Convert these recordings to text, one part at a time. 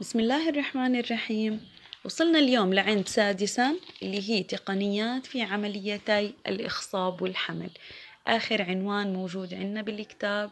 بسم الله الرحمن الرحيم وصلنا اليوم لعند سادسا اللي هي تقنيات في عمليتي الإخصاب والحمل آخر عنوان موجود عندنا بالكتاب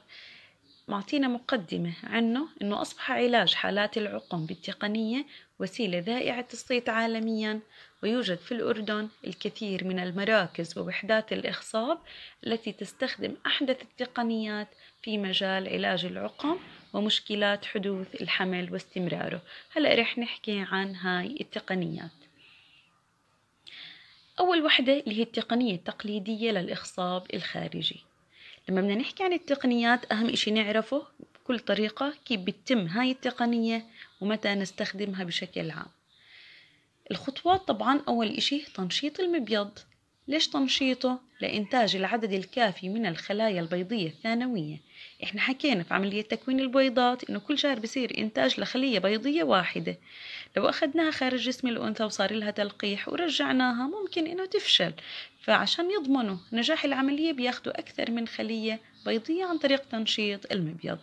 معطينا مقدمة عنه أنه أصبح علاج حالات العقم بالتقنية وسيلة ذائعة الصيت عالميا ويوجد في الأردن الكثير من المراكز ووحدات الإخصاب التي تستخدم أحدث التقنيات في مجال علاج العقم ومشكلات حدوث الحمل واستمراره هلأ رح نحكي عن هاي التقنيات أول وحدة اللي هي التقنية التقليدية للإخصاب الخارجي لما بدنا نحكي عن التقنيات أهم إشي نعرفه بكل طريقة كيف بتتم هاي التقنية ومتى نستخدمها بشكل عام الخطوات طبعا أول إشي تنشيط المبيض ليش تنشيطه؟ لإنتاج العدد الكافي من الخلايا البيضية الثانوية إحنا حكينا في عملية تكوين البيضات إنه كل شهر بصير إنتاج لخلية بيضية واحدة لو أخذناها خارج جسم الأنثى وصار لها تلقيح ورجعناها ممكن إنه تفشل فعشان يضمنوا نجاح العملية بياخدوا أكثر من خلية بيضية عن طريق تنشيط المبيض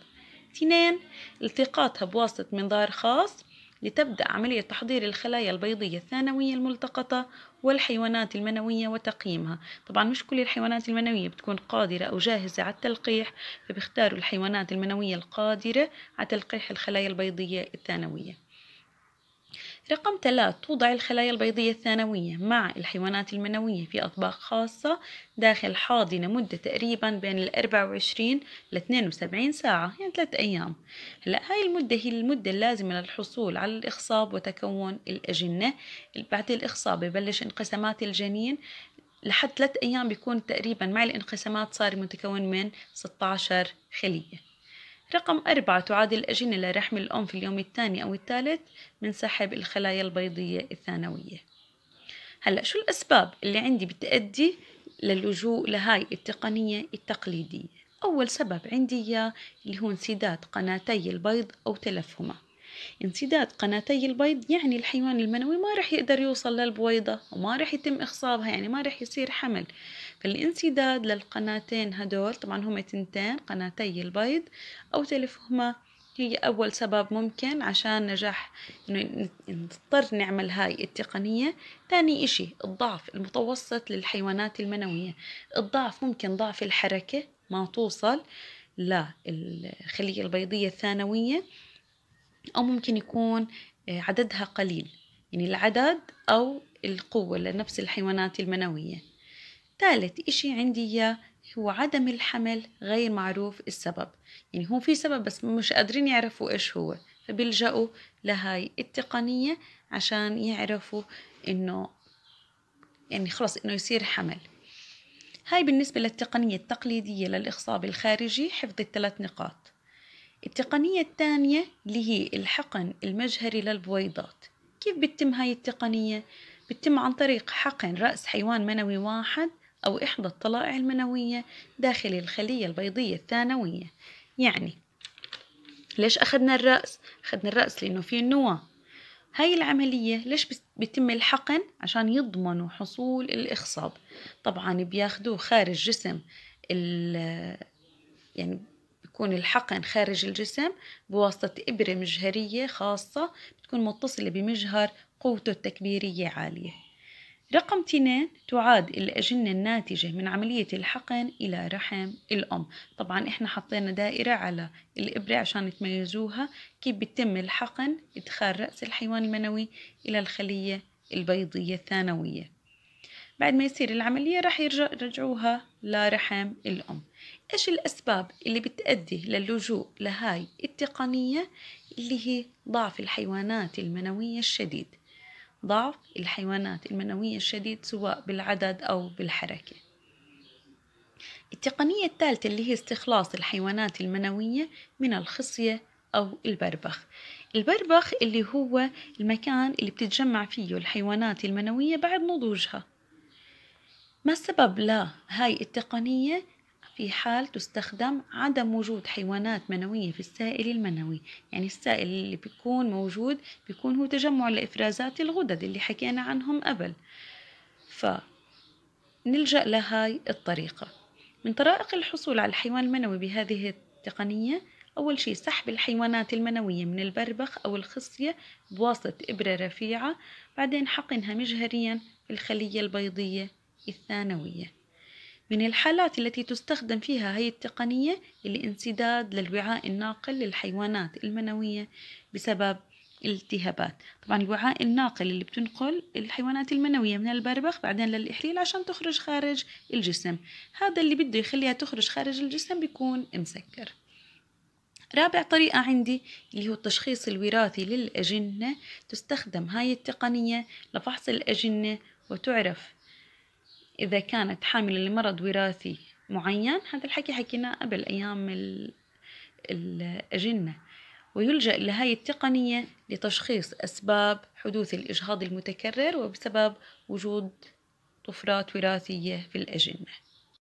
اثنين التقاطها بواسطة منظار خاص لتبدأ عملية تحضير الخلايا البيضية الثانوية الملتقطة والحيوانات المنوية وتقييمها طبعا مش كل الحيوانات المنوية بتكون قادرة أو جاهزة على التلقيح فبيختاروا الحيوانات المنوية القادرة على تلقيح الخلايا البيضية الثانوية رقم ثلاث توضع الخلايا البيضية الثانوية مع الحيوانات المنوية في أطباق خاصة داخل حاضنة مدة تقريبا بين ال 24 ل 72 ساعة يعني ثلاث أيام هلا هاي المدة هي المدة اللازمة للحصول على الإخصاب وتكون الأجنة بعد الإخصاب ببلش انقسامات الجنين لحد ثلاث أيام بيكون تقريبا مع الانقسامات صار متكون من 16 خلية رقم أربعة تعادل الأجنة لرحم الأم في اليوم الثاني أو الثالث من سحب الخلايا البيضية الثانوية هلأ شو الأسباب اللي عندي بتأدي للجوء لهاي التقنية التقليدية أول سبب عندي اللي هو انسداد قناتي البيض أو تلفهما انسداد قناتي البيض يعني الحيوان المنوي ما رح يقدر يوصل للبويضة وما رح يتم إخصابها يعني ما رح يصير حمل فالانسداد للقناتين هدول طبعا هم تنتين قناتي البيض أو تلفهما هي أول سبب ممكن عشان نجاح إنه نضطر نعمل هاي التقنية ثاني إشي الضعف المتوسط للحيوانات المنوية الضعف ممكن ضعف الحركة ما توصل للخلية البيضية الثانوية أو ممكن يكون آه، عددها قليل يعني العدد أو القوة لنفس الحيوانات المنوية ثالث إشي عندي هو عدم الحمل غير معروف السبب يعني هو في سبب بس مش قادرين يعرفوا إيش هو فبيلجأوا لهاي التقنية عشان يعرفوا إنه يعني خلص إنه يصير حمل هاي بالنسبة للتقنية التقليدية للإخصاب الخارجي حفظ الثلاث نقاط التقنية الثانية اللي هي الحقن المجهري للبويضات كيف بتتم هاي التقنية؟ بتتم عن طريق حقن رأس حيوان منوي واحد أو إحدى الطلائع المنوية داخل الخلية البيضية الثانوية يعني ليش أخذنا الرأس؟ أخذنا الرأس لأنه فيه النواة هاي العملية ليش بيتم الحقن؟ عشان يضمنوا حصول الإخصاب طبعا بياخدوه خارج جسم يعني بكون الحقن خارج الجسم بواسطة إبرة مجهرية خاصة بتكون متصلة بمجهر قوته التكبيرية عالية رقم تنين تعاد الأجنة الناتجة من عملية الحقن إلى رحم الأم طبعا إحنا حطينا دائرة على الإبرة عشان تميزوها كيف بتم الحقن إدخال رأس الحيوان المنوي إلى الخلية البيضية الثانوية بعد ما يصير العملية رح يرجعوها لرحم الأم إيش الأسباب اللي بتأدي للجوء لهاي التقنية اللي هي ضعف الحيوانات المنوية الشديد ضعف الحيوانات المنوية الشديد سواء بالعدد أو بالحركة التقنية الثالثة اللي هي استخلاص الحيوانات المنوية من الخصية أو البربخ البربخ اللي هو المكان اللي بتتجمع فيه الحيوانات المنوية بعد نضوجها ما السبب لا هاي التقنية في حال تستخدم عدم وجود حيوانات منوية في السائل المنوي يعني السائل اللي بيكون موجود بيكون هو تجمع لإفرازات الغدد اللي حكينا عنهم قبل فنلجأ لهاي الطريقة من طرائق الحصول على الحيوان المنوي بهذه التقنية أول شيء سحب الحيوانات المنوية من البربخ أو الخصية بواسطة إبرة رفيعة بعدين حقنها مجهريا في الخلية البيضية الثانوية من الحالات التي تستخدم فيها هي التقنية الانسداد للوعاء الناقل للحيوانات المنوية بسبب الالتهابات طبعا الوعاء الناقل اللي بتنقل الحيوانات المنوية من البربخ بعدين للإحليل عشان تخرج خارج الجسم هذا اللي بده يخليها تخرج خارج الجسم بيكون مسكر رابع طريقة عندي اللي هو التشخيص الوراثي للأجنة تستخدم هاي التقنية لفحص الأجنة وتعرف إذا كانت حاملة لمرض وراثي معين هذا الحكي حكيناه قبل أيام الأجنة ويلجأ هاي التقنية لتشخيص أسباب حدوث الإجهاض المتكرر وبسبب وجود طفرات وراثية في الأجنة